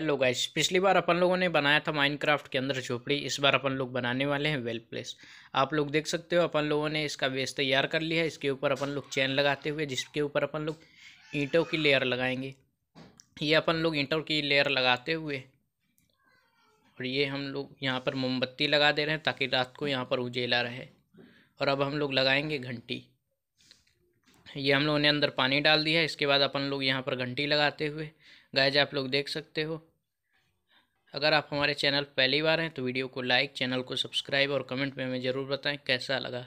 hello guys पिछली बार अपन लोगों ने बनाया था माइनक्राफ्ट के अंदर झोपड़ी इस बार अपन लोग बनाने वाले हैं वेल प्लेस आप लोग देख सकते हो अपन लोगों ने इसका बेस तैयार कर लिया है इसके ऊपर अपन लोग चैन लगाते हुए जिसके ऊपर अपन लोग ईंटों की लेयर लगाएंगे ये अपन लोग ईंटों की लेयर लगाते हुए और ये हम लोग यहाँ पर मोमबत्ती लगा दे रहे हैं ताकि रात को यहाँ पर उजेला रहे और अब हम लोग लगाएंगे घंटी ये हम लोगों ने अंदर पानी डाल दिया है इसके बाद अपन लोग यहाँ पर घंटी लगाते हुए गायज आप लोग देख सकते हो अगर आप हमारे चैनल पहली बार हैं तो वीडियो को लाइक चैनल को सब्सक्राइब और कमेंट में हमें ज़रूर बताएं कैसा लगा